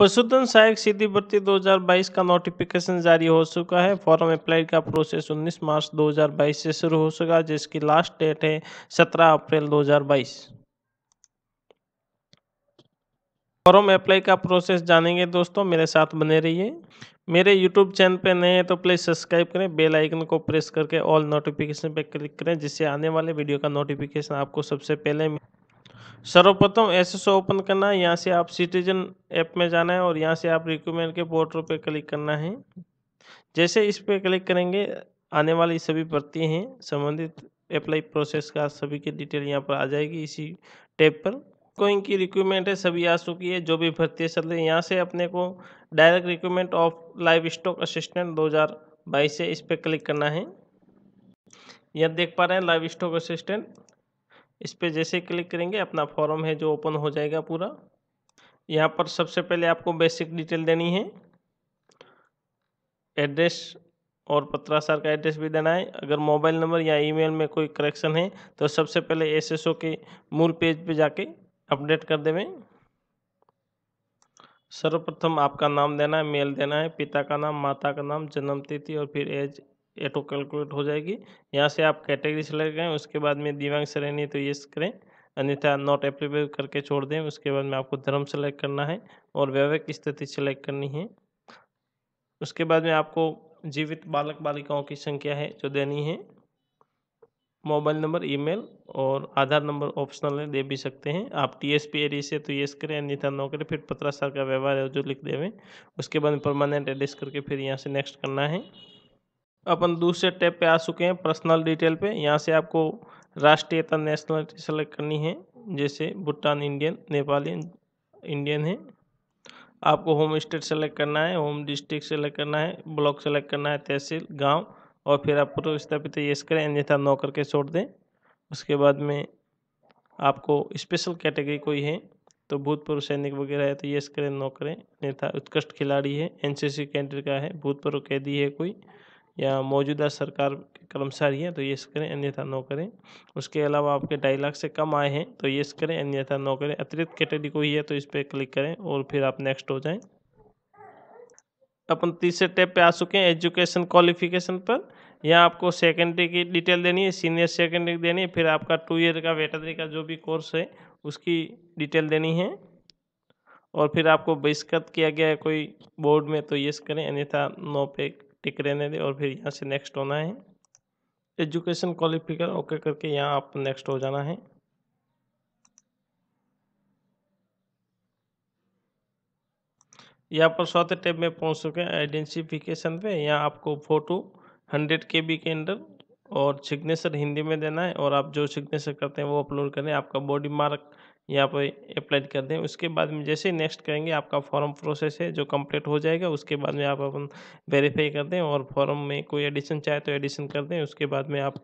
पशुधन सहायक सीधी भर्ती 2022 का नोटिफिकेशन जारी हो चुका है फॉर्म अप्लाई का प्रोसेस 19 मार्च 2022 से शुरू हो चुका जिसकी लास्ट डेट है 17 अप्रैल 2022 फॉर्म अप्लाई का प्रोसेस जानेंगे दोस्तों मेरे साथ बने रहिए मेरे यूट्यूब चैनल पे नए हैं तो प्लीज़ सब्सक्राइब करें बेल आइकन को प्रेस करके ऑल नोटिफिकेशन पे क्लिक करें जिससे आने वाले वीडियो का नोटिफिकेशन आपको सबसे पहले सर्वप्रथम एस ओपन करना है यहाँ से आप सिटीजन ऐप में जाना है और यहाँ से आप रिक्रूटमेंट के पोर्टल पे क्लिक करना है जैसे इस पर क्लिक करेंगे आने वाली सभी भर्ती हैं संबंधित अप्लाई प्रोसेस का सभी की डिटेल यहाँ पर आ जाएगी इसी टैब पर कोई इनकी रिक्रूटमेंट है सभी आ चुकी है जो भी भर्ती चल रही है यहाँ से अपने को direct recruitment of livestock assistant 2022 से इस पर क्लिक करना है यह देख पा रहे हैं लाइव स्टॉक असिस्टेंट इस पर जैसे क्लिक करेंगे अपना फॉर्म है जो ओपन हो जाएगा पूरा यहाँ पर सबसे पहले आपको बेसिक डिटेल देनी है एड्रेस और पत्राचार का एड्रेस भी देना है अगर मोबाइल नंबर या ईमेल में कोई करेक्शन है तो सबसे पहले एसएसओ के मूल पेज पे जाके अपडेट कर देवें सर्वप्रथम आपका नाम देना है मेल देना है पिता का नाम माता का नाम जन्म तिथि और फिर एज ऑटो कैलकुलेट हो जाएगी यहाँ से आप कैटेगरी सेलेक्ट करें उसके बाद में दिव्यांग श्रेणी तो ये करें अन्यथा नॉट एप्लीबल करके छोड़ दें उसके बाद में आपको धर्म सेलेक्ट करना है और वैवाहिक स्थिति सेलेक्ट करनी है उसके बाद में आपको जीवित बालक बालिकाओं की संख्या है जो देनी है मोबाइल नंबर ईमेल और आधार नंबर ऑप्शनल है दे भी सकते हैं आप टी एस पी एडी से तो ये करें अन्यथा नो करें फिर पत्रा साल का व्यवहार है जो लिख देवें उसके बाद परमानेंट एड्रेस करके फिर यहाँ से नेक्स्ट करना है अपन दूसरे टैब पे आ चुके हैं पर्सनल डिटेल पे यहाँ से आपको राष्ट्रीयता नेशनलिटी सेलेक्ट करनी है जैसे भूटान इंडियन नेपाली इंडियन है आपको होम स्टेट सेलेक्ट करना है होम डिस्ट्रिक्ट सेलेक्ट करना है ब्लॉक सेलेक्ट करना है तहसील गांव और फिर आप पूर्व स्थापित येस करें अन्यथा नौ करके छोड़ दें उसके बाद में आपको स्पेशल कैटेगरी कोई है तो भूतपूर्व सैनिक वगैरह है तो ये करें नौ करें अन्यथा उत्कृष्ट खिलाड़ी है एनसीसी कैंडिडेट का है भूतपूर्व कैदी है कोई या मौजूदा सरकार के कर्मचारी हैं तो यस करें अन्यथा नो करें उसके अलावा आपके ढाई लाख से कम आए हैं तो यस करें अन्यथा नो करें अतिरिक्त कैटेगरी कोई है तो इस पर क्लिक करें और फिर आप नेक्स्ट हो जाएं अपन तीसरे टेप पे आ चुके हैं एजुकेशन क्वालिफिकेशन पर यहाँ आपको सेकेंडरी की डिटेल देनी है सीनियर सेकेंडरी देनी है फिर आपका टू ईयर का वेटरी का जो भी कोर्स है उसकी डिटेल देनी है और फिर आपको बहिष्कृत किया गया है कोई बोर्ड में तो यस करें अन्यथा नो पे टिक रहने दें और फिर यहाँ से नेक्स्ट होना है एजुकेशन क्वालिफिकर ओके करके यहाँ आप नेक्स्ट हो जाना है यहाँ पर चौथे टैब में पहुँच चुके हैं आइडेंटिफिकेशन पे यहाँ आपको फ़ोटो हंड्रेड के बी के अंदर और सिग्नेचर हिंदी में देना है और आप जो सिग्नेचर करते हैं वो अपलोड करें आपका बॉडी मार्क यहाँ पर अप्लाई कर दें उसके बाद में जैसे नेक्स्ट करेंगे आपका फॉर्म प्रोसेस है जो कंप्लीट हो जाएगा उसके बाद में आप अपन वेरीफाई कर दें और फॉर्म में कोई एडिशन चाहे तो एडिशन कर दें उसके बाद में आप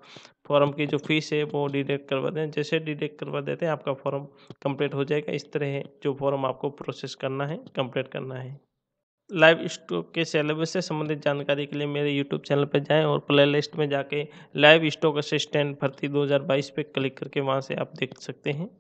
फॉर्म की जो फीस है वो डिडक्ट करवा दें जैसे डिडक्ट करवा देते हैं आपका फॉर्म कंप्लीट हो जाएगा इस तरह जो फॉर्म आपको प्रोसेस करना है कंप्लीट करना है लाइव स्टॉक के सिलेबस से संबंधित जानकारी के लिए मेरे यूट्यूब चैनल पर जाएं और प्लेलिस्ट में जाके लाइव स्टॉक असिस्टेंट भर्ती 2022 पे क्लिक करके वहाँ से आप देख सकते हैं